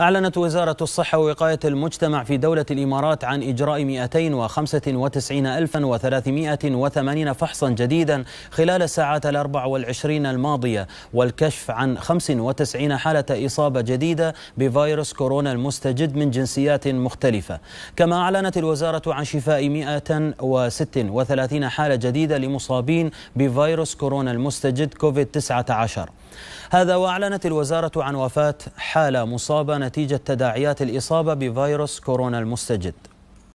أعلنت وزارة الصحة ووقاية المجتمع في دولة الإمارات عن إجراء 295380 فحصا جديدا خلال الساعات الأربع والعشرين الماضية والكشف عن 95 حالة إصابة جديدة بفيروس كورونا المستجد من جنسيات مختلفة كما أعلنت الوزارة عن شفاء 136 حالة جديدة لمصابين بفيروس كورونا المستجد كوفيد 19 هذا وأعلنت الوزارة عن وفاة حالة مصابة نتيجة تداعيات الإصابة بفيروس كورونا المستجد